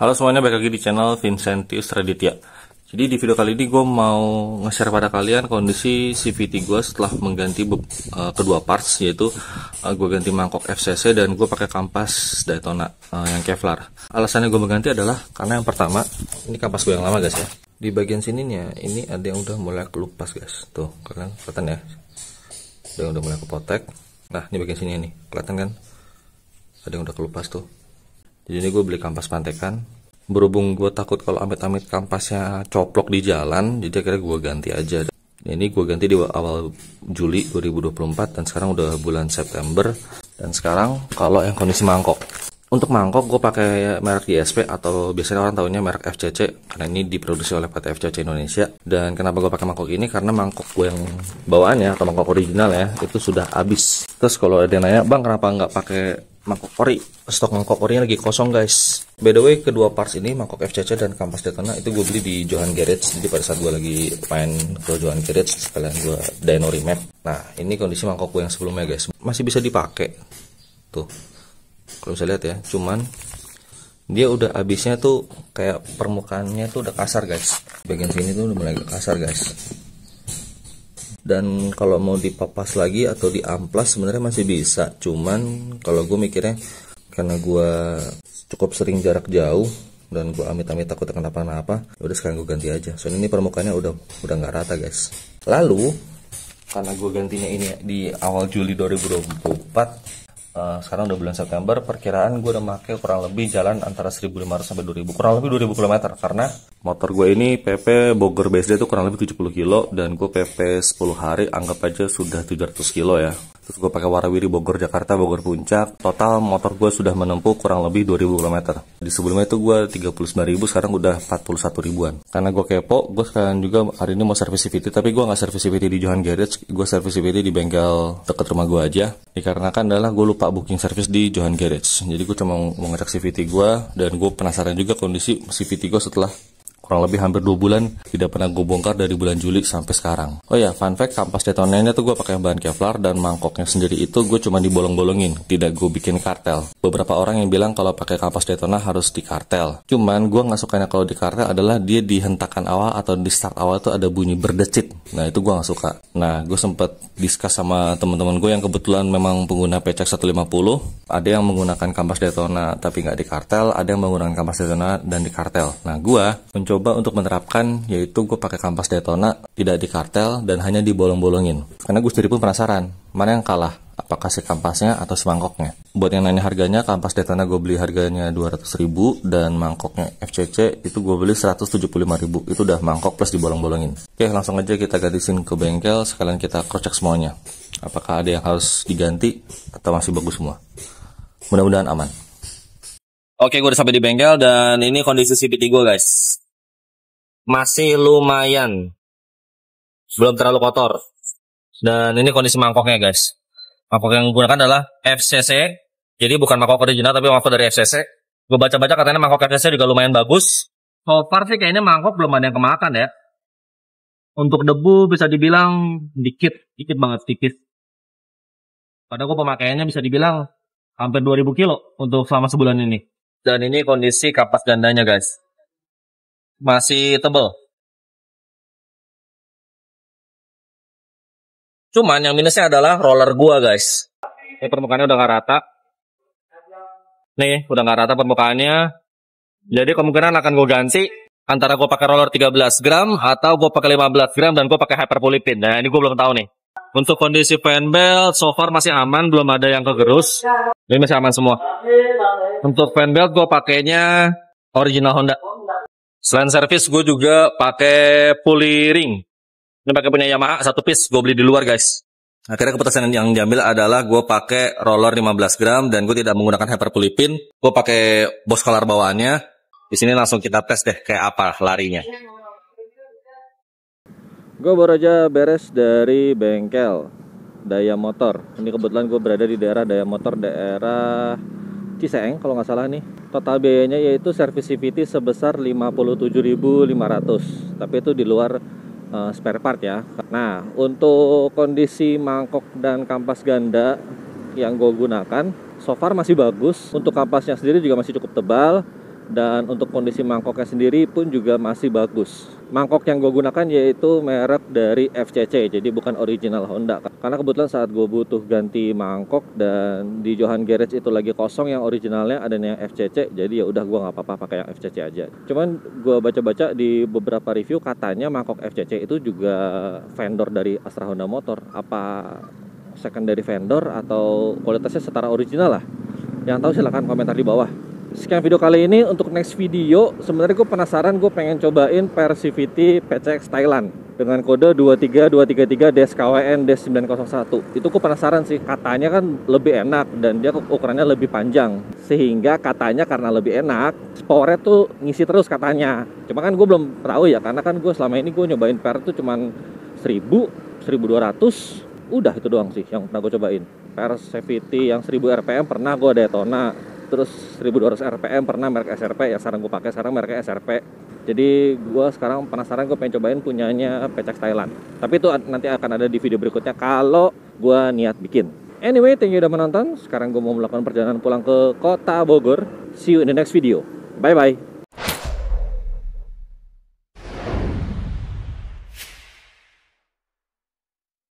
Halo semuanya, balik lagi di channel Vincentius Raditya Jadi di video kali ini gue mau nge-share pada kalian kondisi CVT gue setelah mengganti uh, kedua parts Yaitu uh, eh, gue ganti mangkok FCC dan gue pakai kampas Daytona uh, yang Kevlar Alasannya gue mengganti adalah karena yang pertama, ini kampas gue yang lama guys ya Di bagian sininya, ini ada yang udah mulai kelupas guys Tuh, kalian kelihatan ya Ada yang udah mulai kepotek Nah, ini bagian sini nih, kelihatan kan? Ada yang udah kelupas tuh jadi ini gue beli kampas pantekan berhubung gue takut kalau amit-amit kampasnya coplok di jalan jadi akhirnya gue ganti aja ini gue ganti di awal Juli 2024 dan sekarang udah bulan September dan sekarang kalau yang kondisi mangkok untuk mangkok gue pakai merek ISP atau biasanya orang tahunya merek FCC karena ini diproduksi oleh PT FCC Indonesia dan kenapa gue pakai mangkok ini karena mangkok gue yang bawaannya atau mangkok original ya itu sudah habis terus kalau ada yang nanya bang kenapa nggak pakai mangkok ori stok mangkok orinya lagi kosong guys by the way kedua parts ini mangkok FCC dan kampas Daytona itu gue beli di Johan Garage jadi pada saat gue lagi main ke Johan Garage sekalian gue dyno remap nah ini kondisi mangkok gue yang sebelumnya guys masih bisa dipakai tuh kalau bisa lihat ya cuman dia udah habisnya tuh kayak permukaannya tuh udah kasar guys bagian sini tuh udah mulai kasar guys dan kalau mau dipapas lagi atau diamplas sebenarnya masih bisa cuman kalau gue mikirnya karena gue cukup sering jarak jauh dan gue amit-amit takut kenapa-napa ya udah sekarang gue ganti aja soalnya ini permukaannya udah udah nggak rata guys lalu karena gue gantinya ini di awal Juli 2024 Uh, sekarang udah bulan September perkiraan gue udah pakai kurang lebih jalan antara 1500 sampai 2000 kurang lebih 2000 km karena motor gue ini PP Bogor BSD itu kurang lebih 70 kilo dan gue PP 10 hari anggap aja sudah 700 kilo ya terus gue pakai warawiri Bogor Jakarta Bogor Puncak total motor gue sudah menempuh kurang lebih 2000 km di sebelumnya itu gue ribu, sekarang udah 41 ribuan karena gue kepo gue sekarang juga hari ini mau servis CVT tapi gue nggak servis CVT di Johan Garage gue servis CVT di bengkel deket rumah gue aja dikarenakan adalah gue lupa booking servis di Johan Garage jadi gue cuma mau ngecek CVT gue dan gue penasaran juga kondisi CVT gue setelah kurang lebih hampir dua bulan tidak pernah gue bongkar dari bulan Juli sampai sekarang. Oh ya, fun fact, kampas detonannya tuh gue pakai bahan Kevlar dan mangkoknya sendiri itu gue cuma dibolong-bolongin, tidak gue bikin kartel. Beberapa orang yang bilang kalau pakai kampas detona harus di kartel, Cuman gue nggak sukanya kalau di kartel adalah dia dihentakan awal atau di start awal tuh ada bunyi berdecit. Nah itu gue nggak suka. Nah gue sempet diskus sama teman-teman gue yang kebetulan memang pengguna pecak 150. Ada yang menggunakan kampas detona tapi nggak di kartel, ada yang menggunakan kampas detona dan di kartel. Nah gue mencoba coba untuk menerapkan yaitu gue pakai kampas Daytona tidak di kartel dan hanya dibolong-bolongin karena gue sendiri pun penasaran mana yang kalah apakah si kampasnya atau si mangkoknya buat yang nanya harganya kampas Daytona gue beli harganya 200 ribu dan mangkoknya FCC itu gue beli 175 ribu itu udah mangkok plus dibolong-bolongin oke langsung aja kita gadisin ke bengkel sekalian kita cross semuanya apakah ada yang harus diganti atau masih bagus semua mudah-mudahan aman Oke, gue udah sampai di bengkel dan ini kondisi CVT gue guys masih lumayan. Belum terlalu kotor. Dan ini kondisi mangkoknya guys. Mangkok yang digunakan adalah FCC. Jadi bukan mangkok original tapi mangkok dari FCC. Gue baca-baca katanya mangkok FCC juga lumayan bagus. So far sih kayaknya mangkok belum ada yang kemakan ya. Untuk debu bisa dibilang dikit, dikit banget tipis. Padahal gue pemakaiannya bisa dibilang hampir 2000 kilo untuk selama sebulan ini. Dan ini kondisi kapas gandanya guys masih tebel. Cuman yang minusnya adalah roller gua guys. Ini permukaannya udah nggak rata. Nih, udah nggak rata permukaannya. Jadi kemungkinan akan gue ganti antara gue pakai roller 13 gram atau gue pakai 15 gram dan gue pakai hyperpolipin. Nah, ini gue belum tahu nih. Untuk kondisi fan belt, so far masih aman, belum ada yang kegerus. Ini masih aman semua. Untuk fan belt, gue pakainya original Honda. Selain servis, gue juga pakai pulley ring. Ini pakai punya Yamaha, satu piece gue beli di luar guys. Akhirnya keputusan yang diambil adalah gue pakai roller 15 gram dan gue tidak menggunakan hyper pulley pin. Gue pakai bos kolar bawaannya. Di sini langsung kita tes deh kayak apa larinya. Gue baru aja beres dari bengkel daya motor. Ini kebetulan gue berada di daerah daya motor daerah Ciseeng kalau nggak salah nih. Total biayanya yaitu servis CVT sebesar 57.500, tapi itu di luar uh, spare part ya. Nah, untuk kondisi mangkok dan kampas ganda yang gue gunakan, so far masih bagus. Untuk kampasnya sendiri juga masih cukup tebal, dan untuk kondisi mangkoknya sendiri pun juga masih bagus. Mangkok yang gue gunakan yaitu merek dari FCC, jadi bukan original Honda. Karena kebetulan saat gue butuh ganti mangkok dan di Johan Garage itu lagi kosong yang originalnya ada yang FCC, jadi ya udah gue nggak apa-apa pakai yang FCC aja. Cuman gue baca-baca di beberapa review katanya mangkok FCC itu juga vendor dari Astra Honda Motor. Apa secondary vendor atau kualitasnya setara original lah? Yang tahu silahkan komentar di bawah sekian video kali ini untuk next video sebenarnya gue penasaran gue pengen cobain CVT PCX Thailand dengan kode 23233 KWN 901 itu gue penasaran sih katanya kan lebih enak dan dia ukurannya lebih panjang sehingga katanya karena lebih enak powernya tuh ngisi terus katanya cuma kan gue belum tahu ya karena kan gue selama ini gue nyobain per tuh cuman 1000 1200 udah itu doang sih yang pernah gue cobain per CVT yang 1000 rpm pernah gue Daytona terus 1200 RPM pernah merek SRP ya sekarang gue pakai sekarang merek SRP jadi gue sekarang penasaran gue pengen cobain punyanya pecak Thailand tapi itu nanti akan ada di video berikutnya kalau gue niat bikin anyway thank you udah menonton sekarang gue mau melakukan perjalanan pulang ke kota Bogor see you in the next video bye bye